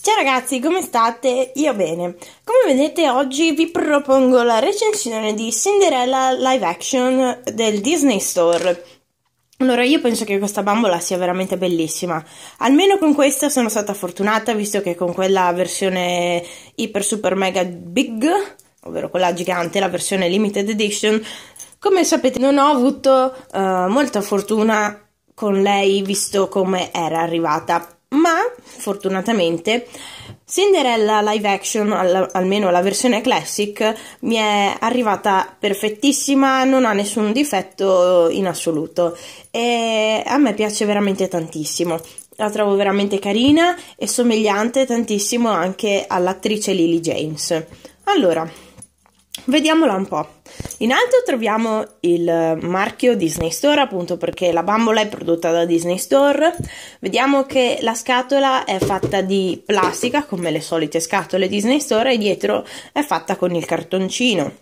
Ciao ragazzi, come state? Io bene. Come vedete oggi vi propongo la recensione di Cinderella live action del Disney Store. Allora, io penso che questa bambola sia veramente bellissima. Almeno con questa sono stata fortunata, visto che con quella versione iper super mega big, ovvero quella gigante, la versione limited edition, come sapete non ho avuto uh, molta fortuna con lei, visto come era arrivata ma fortunatamente Cinderella live action, al, almeno la versione classic, mi è arrivata perfettissima, non ha nessun difetto in assoluto e a me piace veramente tantissimo. La trovo veramente carina e somigliante tantissimo anche all'attrice Lily James. Allora, Vediamola un po'. In alto troviamo il marchio Disney Store, appunto perché la bambola è prodotta da Disney Store. Vediamo che la scatola è fatta di plastica, come le solite scatole Disney Store, e dietro è fatta con il cartoncino.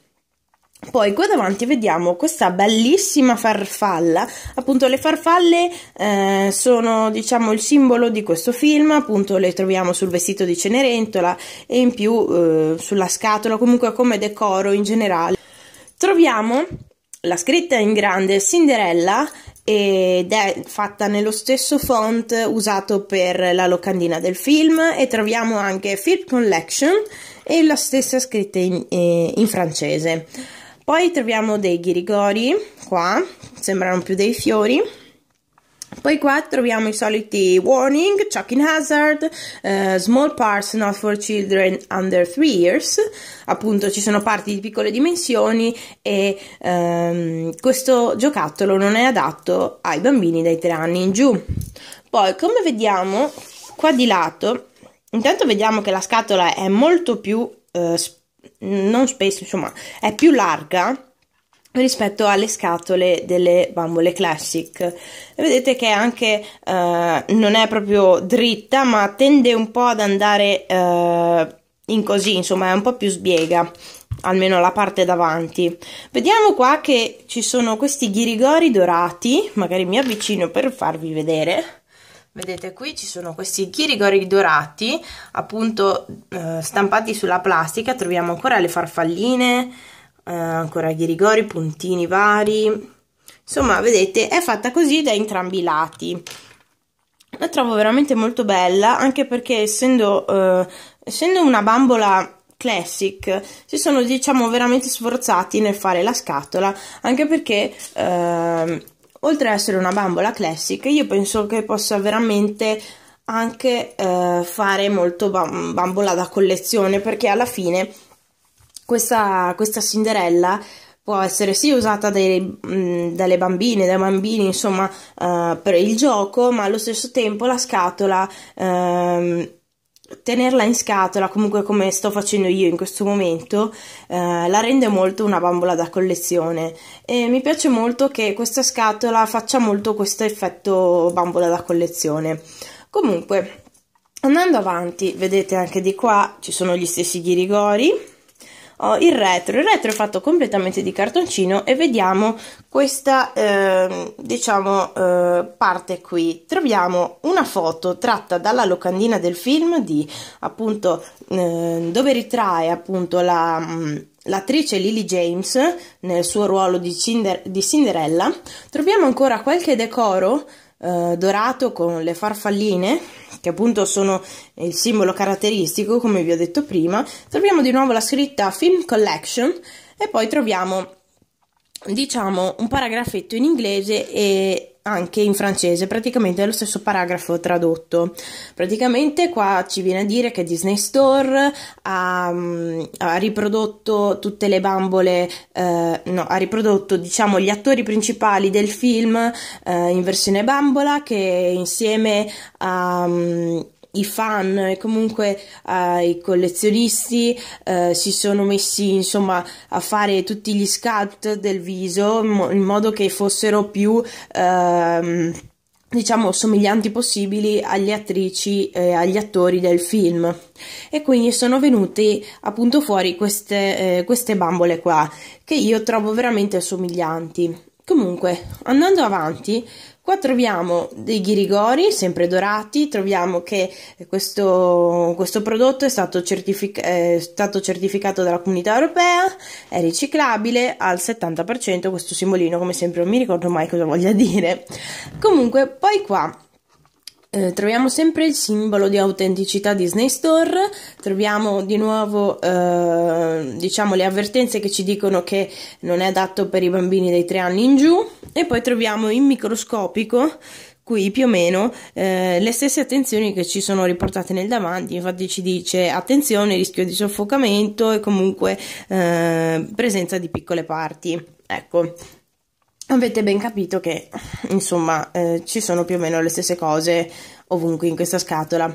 Poi qua davanti vediamo questa bellissima farfalla, appunto le farfalle eh, sono diciamo il simbolo di questo film, appunto le troviamo sul vestito di Cenerentola e in più eh, sulla scatola, comunque come decoro in generale. Troviamo la scritta in grande Cinderella ed è fatta nello stesso font usato per la locandina del film e troviamo anche Film Collection e la stessa scritta in, eh, in francese. Poi troviamo dei ghirigori, qua, sembrano più dei fiori. Poi qua troviamo i soliti warning, choking hazard, uh, small parts not for children under 3 years, appunto ci sono parti di piccole dimensioni e um, questo giocattolo non è adatto ai bambini dai 3 anni in giù. Poi come vediamo qua di lato, intanto vediamo che la scatola è molto più uh, non spesso, insomma, è più larga rispetto alle scatole delle bambole classic e vedete che anche eh, non è proprio dritta ma tende un po' ad andare eh, in così insomma è un po' più sbiega almeno la parte davanti vediamo qua che ci sono questi ghirigori dorati magari mi avvicino per farvi vedere vedete qui ci sono questi ghirigori dorati appunto eh, stampati sulla plastica troviamo ancora le farfalline eh, ancora ghirigori puntini vari insomma vedete è fatta così da entrambi i lati la trovo veramente molto bella anche perché essendo, eh, essendo una bambola classic si sono diciamo veramente sforzati nel fare la scatola anche perché eh, oltre ad essere una bambola classic, io penso che possa veramente anche eh, fare molto bam- bambola da collezione perché alla fine questa, questa Cinderella può essere sì usata dai, mh, dalle bambine, dai bambini, insomma, uh, per il gioco, ma allo stesso tempo la scatola uh, tenerla in scatola, comunque come sto facendo io in questo momento, eh, la rende molto una bambola da collezione e mi piace molto che questa scatola faccia molto questo effetto bambola da collezione. Comunque, andando avanti, vedete anche di qua ci sono gli stessi ghirigori oh, il retro. Il retro è fatto completamente di cartoncino e vediamo questa, eh, diciamo, eh, parte qui. Troviamo una foto tratta dalla locandina del film di, appunto, eh, dove ritrae, appunto, la... Mm, l'attrice Lily James nel suo ruolo di, Cinder di Cinderella, troviamo ancora qualche decoro eh, dorato con le farfalline, che appunto sono il simbolo caratteristico, come vi ho detto prima. Troviamo di nuovo la scritta Film Collection e poi troviamo, diciamo, un paragrafetto in inglese e anche in francese, praticamente è lo stesso paragrafo tradotto. Praticamente qua ci viene a dire che Disney Store ha, mm, ha riprodotto tutte le bambole, eh, no, ha riprodotto diciamo gli attori principali del film eh, in versione bambola che insieme a mm, i fan e comunque eh, i collezionisti eh, si sono messi insomma a fare tutti gli scout del viso in modo che fossero più ehm, diciamo somiglianti possibili agli attrici e agli attori del film e quindi sono venute appunto fuori queste, eh, queste bambole qua che io trovo veramente somiglianti comunque andando avanti Qua troviamo dei ghirigori, sempre dorati, troviamo che questo, questo prodotto è stato, certific è stato, certificato dalla comunità europea, è riciclabile al 70%, questo simbolino come sempre non mi ricordo mai cosa voglia dire. Comunque, poi qua eh, troviamo sempre il simbolo di autenticità Disney Store, troviamo di nuovo eh, diciamo le avvertenze che ci dicono che non è adatto per i bambini dai 3 anni in giù e poi troviamo in microscopico qui più o meno eh, le stesse attenzioni che ci sono riportate nel davanti, infatti ci dice attenzione, rischio di soffocamento e comunque eh, presenza di piccole parti. Ecco, avete ben capito che insomma eh, ci sono più o meno le stesse cose ovunque in questa scatola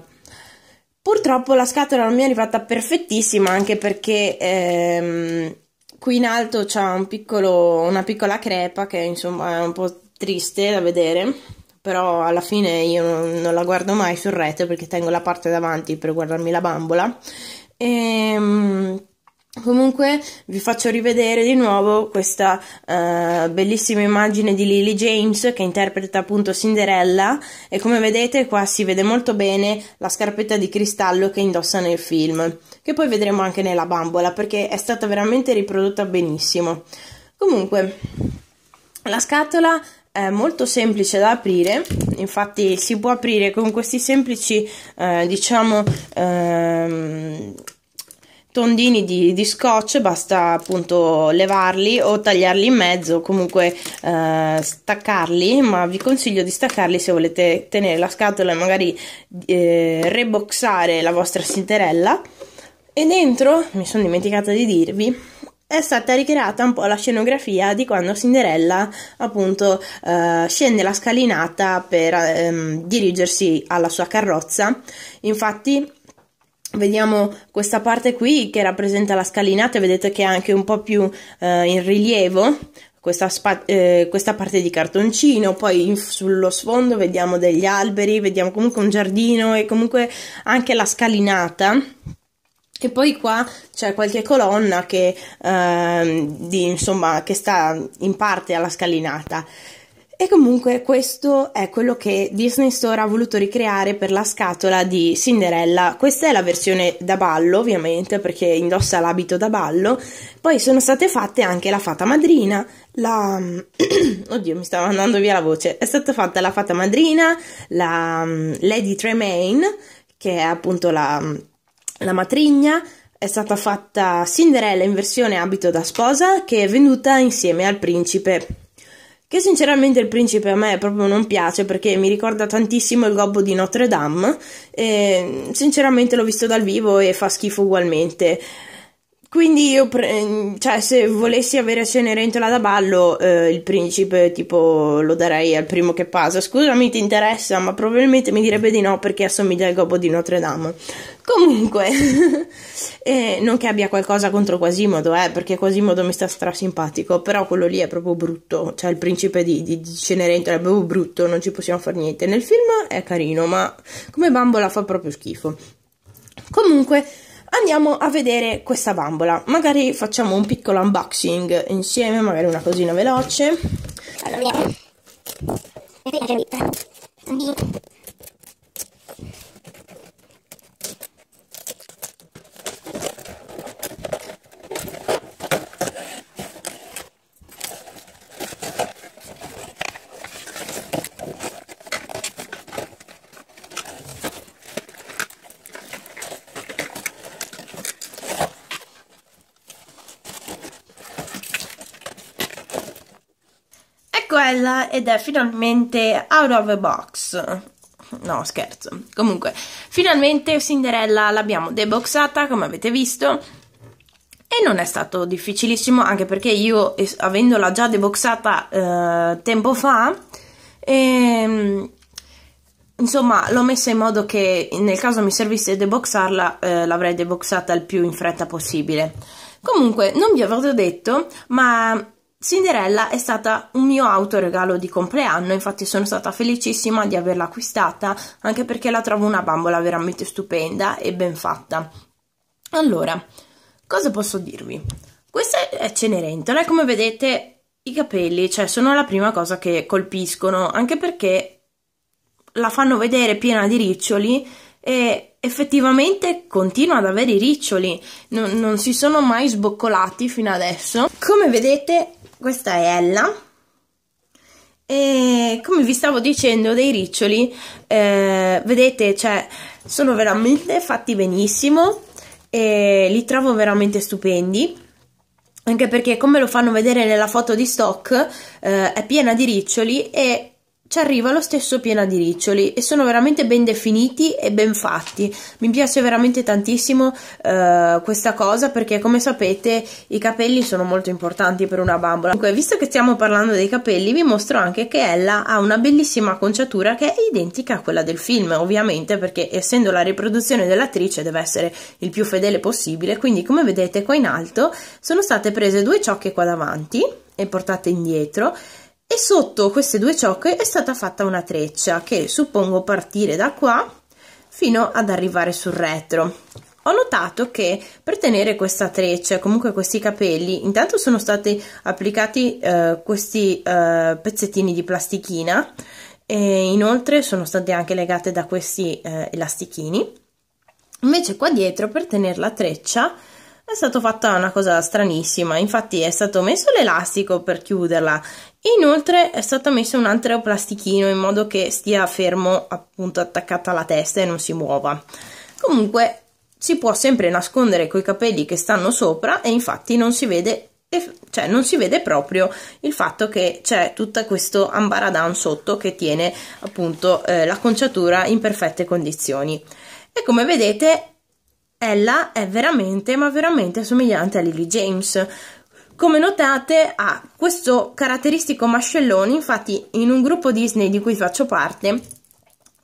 purtroppo la scatola non mi è arrivata perfettissima anche perché ehm, qui in alto c'è un una piccola crepa che insomma è un po' triste da vedere però alla fine io non, non la guardo mai sul retro perché tengo la parte davanti per guardarmi la bambola e, ehm, Comunque vi faccio rivedere di nuovo questa eh, bellissima immagine di Lily James che interpreta appunto Cinderella e come vedete qua si vede molto bene la scarpetta di cristallo che indossa nel film, che poi vedremo anche nella bambola perché è stata veramente riprodotta benissimo. Comunque la scatola è molto semplice da aprire, infatti si può aprire con questi semplici eh, diciamo... Ehm, tondini di, di, scotch basta appunto levarli o tagliarli in mezzo comunque eh, staccarli ma vi consiglio di staccarli se volete tenere la scatola e magari eh, reboxare la vostra sinterella e dentro mi sono dimenticata di dirvi è stata ricreata un po' la scenografia di quando Cinderella appunto eh, scende la scalinata per ehm, dirigersi alla sua carrozza infatti Vediamo questa parte qui che rappresenta la scalinata, vedete che è anche un po' più eh, in rilievo questa, eh, questa, parte di cartoncino, poi sullo sfondo vediamo degli alberi, vediamo comunque un giardino e comunque anche la scalinata. E poi qua c'è qualche colonna che, eh, di, insomma, che sta in parte alla scalinata. E comunque questo è quello che Disney Store ha voluto ricreare per la scatola di Cinderella. Questa è la versione da ballo, ovviamente, perché indossa l'abito da ballo. Poi sono state fatte anche la fata madrina, la... Oddio, mi stava andando via la voce. È stata fatta la fata madrina, la mm, Lady Tremaine, che è appunto la, mm, la matrigna, è stata fatta Cinderella in versione abito da sposa, che è venuta insieme al principe che sinceramente il principe a me proprio non piace perché mi ricorda tantissimo il gobbo di Notre Dame e sinceramente l'ho visto dal vivo e fa schifo ugualmente. Quindi io, pre- ehm, cioè, se volessi avere Cenerentola da ballo, eh, il principe, tipo, lo darei al primo che passa. Scusami, ti interessa, ma probabilmente mi direbbe di no perché assomiglia al gobo di Notre Dame. Comunque, eh, non che abbia qualcosa contro Quasimodo, eh, perché Quasimodo mi sta strasimpatico, però quello lì è proprio brutto. Cioè, il principe di, di, di Cenerentola è proprio brutto, non ci possiamo fare niente. Nel film è carino, ma come bambola fa proprio schifo. Comunque andiamo a vedere questa bambola. Magari facciamo un piccolo unboxing insieme, magari una cosina veloce. Allora, vediamo. bella ed è finalmente out of the box. No, scherzo. Comunque, finalmente Cinderella l'abbiamo deboxata, come avete visto. E non è stato difficilissimo, anche perché io, avendola già deboxata eh, tempo fa, ehm, insomma, l'ho messa in modo che nel caso mi servisse deboxarla, eh, l'avrei deboxata il più in fretta possibile. Comunque, non vi avevo detto, ma Cinderella è stata un mio autoregalo di compleanno, infatti sono stata felicissima di averla acquistata, anche perché la trovo una bambola veramente stupenda e ben fatta. Allora, cosa posso dirvi? Questa è Cenerentola e come vedete i capelli, cioè, sono la prima cosa che colpiscono, anche perché la fanno vedere piena di riccioli e effettivamente continua ad avere i riccioli, non, non si sono mai sboccolati fino adesso. Come vedete questa è Ella e come vi stavo dicendo dei riccioli eh, vedete cioè sono veramente fatti benissimo e li trovo veramente stupendi anche perché come lo fanno vedere nella foto di stock eh, è piena di riccioli e ci arriva lo stesso piena di riccioli e sono veramente ben definiti e ben fatti. Mi piace veramente tantissimo eh, questa cosa perché come sapete i capelli sono molto importanti per una bambola. Comunque, visto che stiamo parlando dei capelli, vi mostro anche che Ella ha una bellissima conciatura che è identica a quella del film, ovviamente, perché essendo la riproduzione dell'attrice deve essere il più fedele possibile, quindi come vedete qua in alto sono state prese due ciocche qua davanti e portate indietro e sotto queste due ciocche è stata fatta una treccia che suppongo partire da qua fino ad arrivare sul retro ho notato che per tenere questa treccia, comunque questi capelli, intanto sono stati applicati eh, questi eh, pezzettini di plastichina e inoltre sono state anche legate da questi eh, elastichini. Invece qua dietro per tenere la treccia è stata fatta una cosa stranissima, infatti è stato messo l'elastico per chiuderla Inoltre è stato messo un altro plastichino in modo che stia fermo appunto attaccata alla testa e non si muova. Comunque si può sempre nascondere coi capelli che stanno sopra e infatti non si vede, cioè non si vede proprio il fatto che c'è tutto questo ambaradan sotto che tiene appunto eh, la conciatura in perfette condizioni. E come vedete Ella è veramente, ma veramente somigliante a Lily James. Come notate ha questo caratteristico mascellone, infatti in un gruppo Disney di cui faccio parte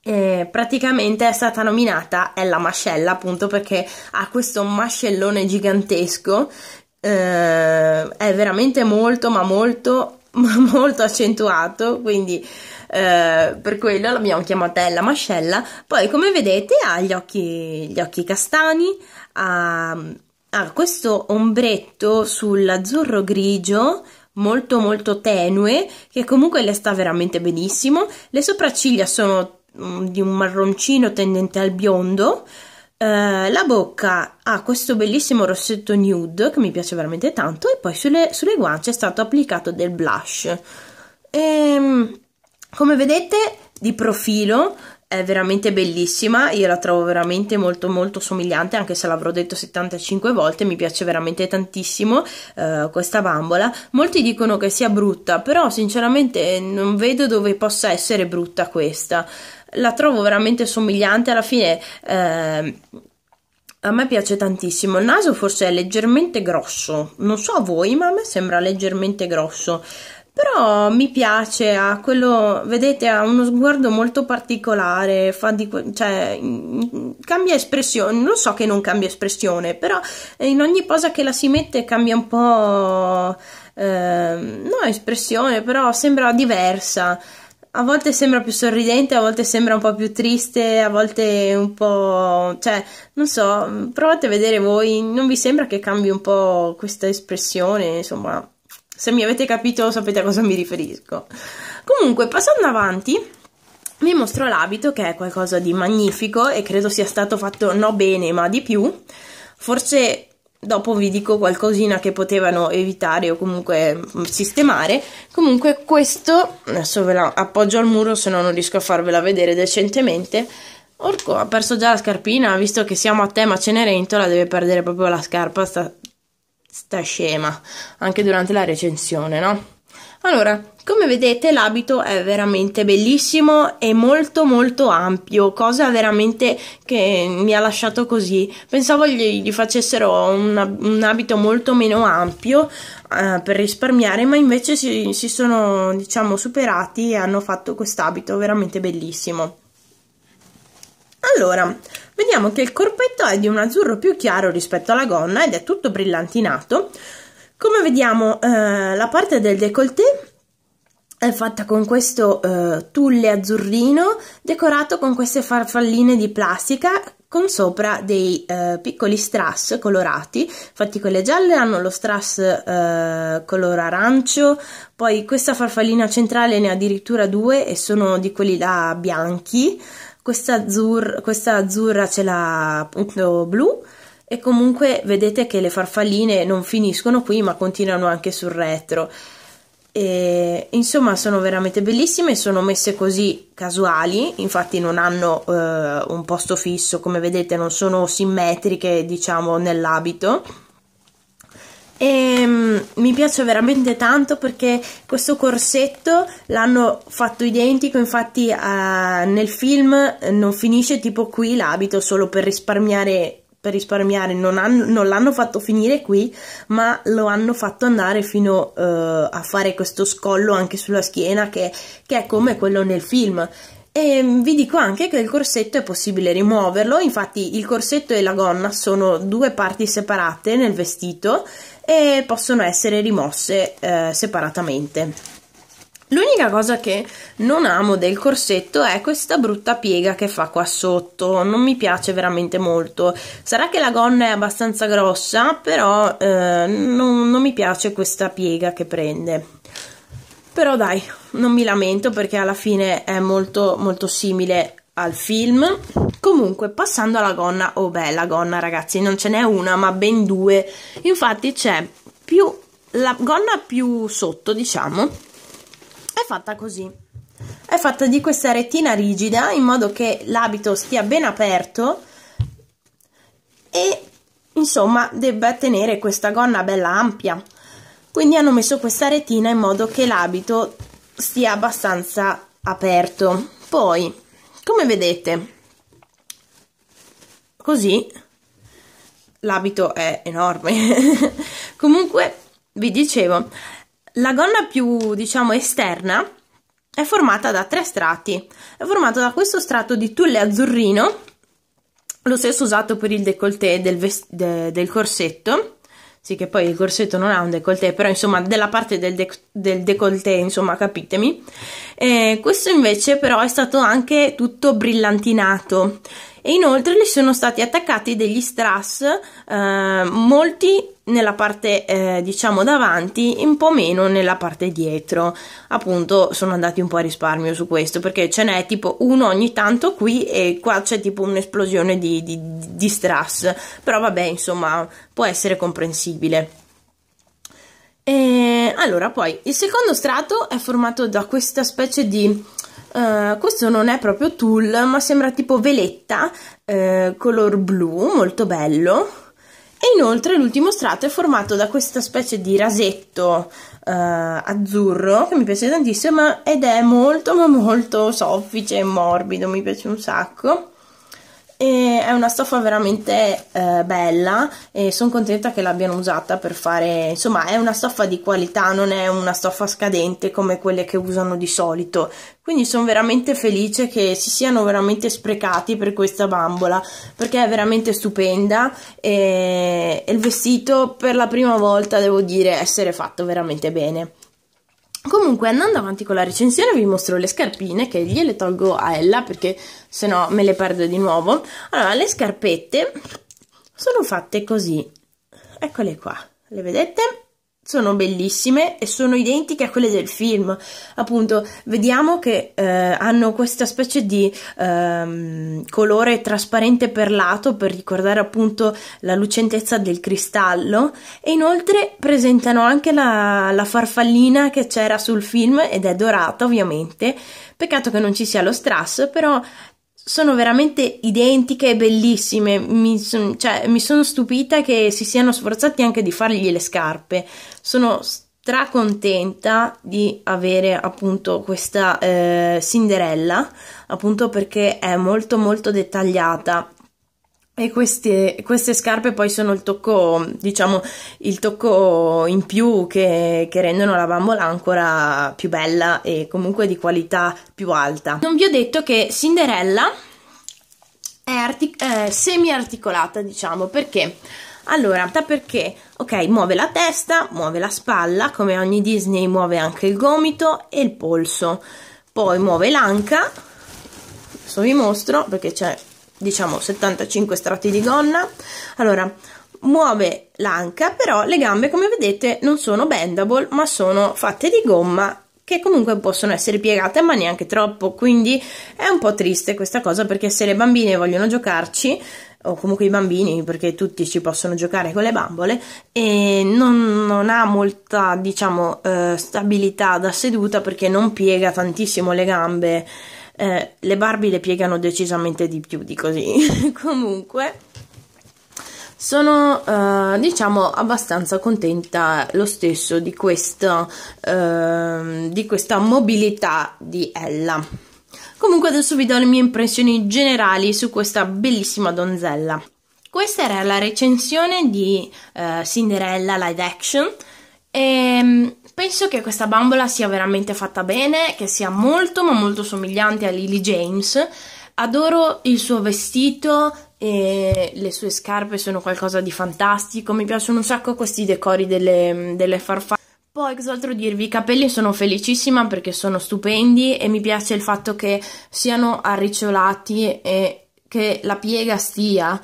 eh, praticamente è stata nominata Ella Mascella appunto perché ha questo mascellone gigantesco, eh, è veramente molto ma molto ma molto accentuato, quindi eh, per quello l'abbiamo chiamata Ella Mascella. Poi, come vedete, ha gli occhi, gli occhi castani, ha, ha questo ombretto sull'azzurro grigio molto molto tenue che comunque le sta veramente benissimo. Le sopracciglia sono mm, di un marroncino tendente al biondo. Uh, la bocca ha questo bellissimo rossetto nude che mi piace veramente tanto e poi sulle, sulle guance è stato applicato del blush. Ehm, come vedete di profilo è veramente bellissima, io la trovo veramente molto molto somigliante, anche se l'avrò detto 75 volte, mi piace veramente tantissimo eh, questa bambola. Molti dicono che sia brutta, però sinceramente eh, non vedo dove possa essere brutta questa. La trovo veramente somigliante, alla fine eh, a me piace tantissimo, il naso forse è leggermente grosso, non so a voi, ma a me sembra leggermente grosso però mi piace, ha quello, vedete, ha uno sguardo molto particolare, di, cioè, cambia espressione, non so che non cambia espressione, però in ogni posa che la si mette cambia un po', eh, no espressione, però sembra diversa. A volte sembra più sorridente, a volte sembra un po' più triste, a volte un po'... cioè, non so, provate a vedere voi, non vi sembra che cambi un po' questa espressione, insomma, se mi avete capito sapete a cosa mi riferisco. Comunque, passando avanti, vi mostro l'abito che è qualcosa di magnifico e credo sia stato fatto no bene ma di più. Forse dopo vi dico qualcosina che potevano evitare o comunque mm, sistemare. Comunque questo, adesso ve la appoggio al muro se no non riesco a farvela vedere decentemente. Orco ha perso già la scarpina, visto che siamo a tema Cenerentola deve perdere proprio la scarpa sta, sta scema anche durante la recensione, no? Allora, come vedete l'abito è veramente bellissimo e molto molto ampio, cosa veramente che mi ha lasciato così. Pensavo gli, gli facessero un, un, abito molto meno ampio eh, per risparmiare, ma invece si, si sono diciamo superati e hanno fatto quest'abito veramente bellissimo. Allora, vediamo che il corpetto è di un azzurro più chiaro rispetto alla gonna ed è tutto brillantinato. Come vediamo eh, la parte del décolleté è fatta con questo eh, tulle azzurrino decorato con queste farfalline di plastica con sopra dei eh, piccoli strass colorati, infatti quelle gialle hanno lo strass eh, color arancio, poi questa farfallina centrale ne ha addirittura due e sono di quelli là bianchi, questa, azzurra, questa azzurra ce l'ha appunto blu e comunque vedete che le farfalline non finiscono qui ma continuano anche sul retro e, insomma sono veramente bellissime sono messe così casuali infatti non hanno eh, un posto fisso come vedete non sono simmetriche diciamo nell'abito e mm, mi piace veramente tanto perché questo corsetto l'hanno fatto identico infatti uh, nel film non finisce tipo qui l'abito solo per risparmiare per risparmiare non, l'hanno fatto finire qui ma lo hanno fatto andare fino uh, a fare questo scollo anche sulla schiena che, che è come quello nel film e ehm, vi dico anche che il corsetto è possibile rimuoverlo, infatti il corsetto e la gonna sono due parti separate nel vestito e possono essere rimosse eh, separatamente. L'unica cosa che non amo del corsetto è questa brutta piega che fa qua sotto, non mi piace veramente molto. Sarà che la gonna è abbastanza grossa, però eh, non, non mi piace questa piega che prende però dai, non mi lamento perché alla fine è molto molto simile al film. Comunque, passando alla gonna, oh bella gonna ragazzi, non ce n'è una ma ben due, infatti c'è più la gonna più sotto diciamo è fatta così è fatta di questa retina rigida in modo che l'abito stia ben aperto e insomma debba tenere questa gonna bella ampia quindi hanno messo questa retina in modo che l'abito stia abbastanza aperto poi come vedete così l'abito è enorme comunque vi dicevo la gonna più diciamo esterna è formata da tre strati è formata da questo strato di tulle azzurrino lo stesso usato per il décolleté del, de del corsetto sì, che poi il corsetto non ha un décolleté, però insomma della parte del, de- del décolleté, insomma, capitemi. Eh, questo invece però è stato anche tutto brillantinato e inoltre gli sono stati attaccati degli strass, eh, molti nella parte eh, diciamo davanti un po' meno nella parte dietro appunto sono andati un po' a risparmio su questo perché ce n'è tipo uno ogni tanto qui e qua c'è tipo un'esplosione di, di, di strass però vabbè insomma può essere comprensibile e allora poi il secondo strato è formato da questa specie di Uh, questo non è proprio tulle, ma sembra tipo veletta, uh, color blu, molto bello, e inoltre l'ultimo strato è formato da questa specie di rasetto eh, azzurro che mi piace tantissimo ed è molto ma molto soffice e morbido, mi piace un sacco. E è una stoffa veramente eh, bella e sono contenta che l'abbiano usata per fare insomma è una stoffa di qualità non è una stoffa scadente come quelle che usano di solito quindi sono veramente felice che si siano veramente sprecati per questa bambola perché è veramente stupenda e, e il vestito per la prima volta devo dire essere fatto veramente bene Comunque, andando avanti con la recensione, vi mostro le scarpine che gliele tolgo a Ella perché sennò me le perdo di nuovo. Allora, le scarpette sono fatte così. Eccole qua, le vedete? sono bellissime e sono identiche a quelle del film. Appunto, vediamo che eh, hanno questa specie di ehm, colore trasparente perlato per ricordare appunto la lucentezza del cristallo e inoltre presentano anche la, la farfallina che c'era sul film ed è dorata ovviamente. Peccato che non ci sia lo strass, però sono veramente identiche e bellissime. Mi, son, cioè, mi, sono stupita che si siano sforzati anche di fargli le scarpe. Sono stracontenta di avere appunto questa eh, Cinderella, appunto perché è molto molto dettagliata e queste, queste, scarpe poi sono il tocco, diciamo, il tocco in più che, che, rendono la bambola ancora più bella e comunque di qualità più alta. Non vi ho detto che Cinderella è artic eh, semi-articolata, diciamo, perché? Allora, perché? Ok, muove la testa, muove la spalla, come ogni Disney muove anche il gomito e il polso, poi muove l'anca, adesso vi mostro perché c'è diciamo 75 strati di gonna. Allora, muove l'anca, però le gambe come vedete non sono bendable, ma sono fatte di gomma che comunque possono essere piegate, ma neanche troppo, quindi è un po' triste questa cosa perché se le bambine vogliono giocarci o comunque i bambini, perché tutti ci possono giocare con le bambole, e non, non ha molta, diciamo, eh, stabilità da seduta perché non piega tantissimo le gambe eh, le Barbie le piegano decisamente di più di così comunque sono eh, diciamo abbastanza contenta lo stesso di questa, eh, di questa mobilità di Ella comunque adesso vi do le mie impressioni generali su questa bellissima donzella questa era la recensione di eh, Cinderella live action e ehm, Penso che questa bambola sia veramente fatta bene, che sia molto ma molto somigliante a Lily James. Adoro il suo vestito, e le sue scarpe sono qualcosa di fantastico, mi piacciono un sacco questi decori delle, delle farfalle. Poi cos'altro dirvi? I capelli sono felicissima perché sono stupendi e mi piace il fatto che siano arricciolati e che la piega stia.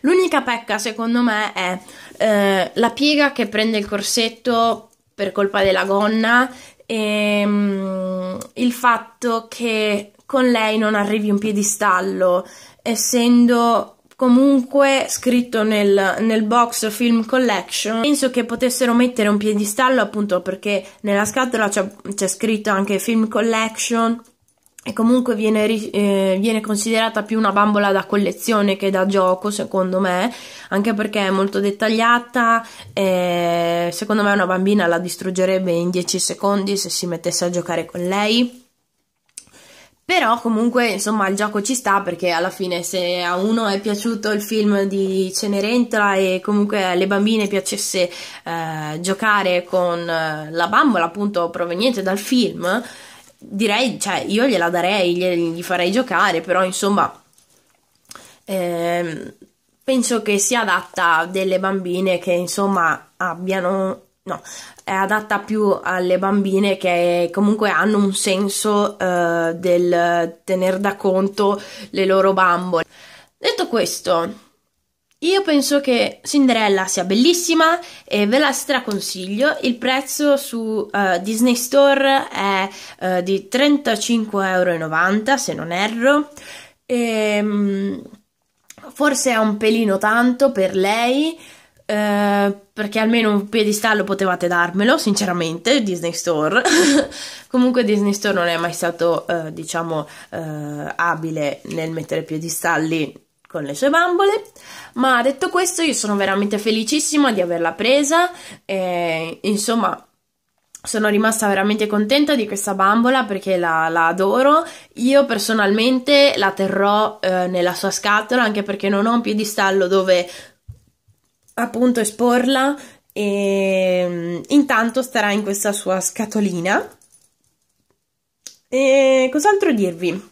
L'unica pecca secondo me è eh, la piega che prende il corsetto per colpa della gonna e um, il fatto che con lei non arrivi un piedistallo, essendo comunque scritto nel, nel, box film collection penso che potessero mettere un piedistallo appunto perché nella scatola c'è, scritto anche film collection e comunque viene, eh, viene, considerata più una bambola da collezione che da gioco, secondo me, anche perché è molto dettagliata. Eh, secondo me, una bambina la distruggerebbe in 10 secondi se si mettesse a giocare con lei. Però comunque insomma il gioco ci sta perché alla fine se a uno è piaciuto il film di Cenerentola e comunque alle bambine piacesse eh, giocare con eh, la bambola appunto proveniente dal film, direi, cioè, io gliela darei, gli farei giocare, però insomma, ehm, penso che sia adatta a delle bambine che insomma abbiano, no, è adatta più alle bambine che comunque hanno un senso eh, del tener da conto le loro bambole. Detto questo, io penso che Cinderella sia bellissima e ve la straconsiglio. Il prezzo su uh, Disney Store è uh, di 35,90€ se non erro. E, um, forse è un pelino tanto per lei. Uh, perché almeno un piedistallo potevate darmelo, sinceramente, Disney Store. Comunque Disney Store non è mai stato, diciamo, abile nel mettere piedistalli con le sue bambole. Ma detto questo, io sono veramente felicissima di averla presa. E, insomma, sono rimasta veramente contenta di questa bambola perché la, la adoro. Io personalmente la terrò eh, nella sua scatola anche perché non ho un piedistallo dove appunto esporla e mm, intanto starà in questa sua scatolina. E cos'altro dirvi?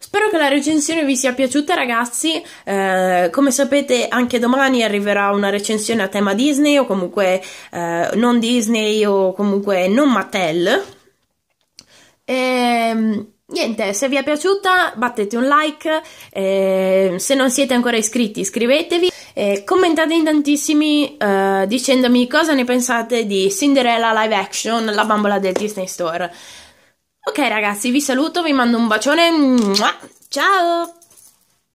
Spero che la recensione vi sia piaciuta ragazzi, eh, come sapete anche domani arriverà una recensione a tema Disney o comunque eh, non Disney o comunque non Mattel. E, ehm, niente, se vi è piaciuta battete un like, eh, se non siete ancora iscritti iscrivetevi e commentate in tantissimi eh, dicendomi cosa ne pensate di Cinderella live action, la bambola del Disney Store. Ok ragazzi, vi saluto, vi mando un bacione. Ciao!